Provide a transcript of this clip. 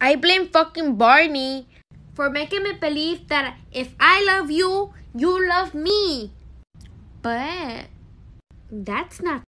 I blame fucking Barney for making me believe that if I love you, you love me. But that's not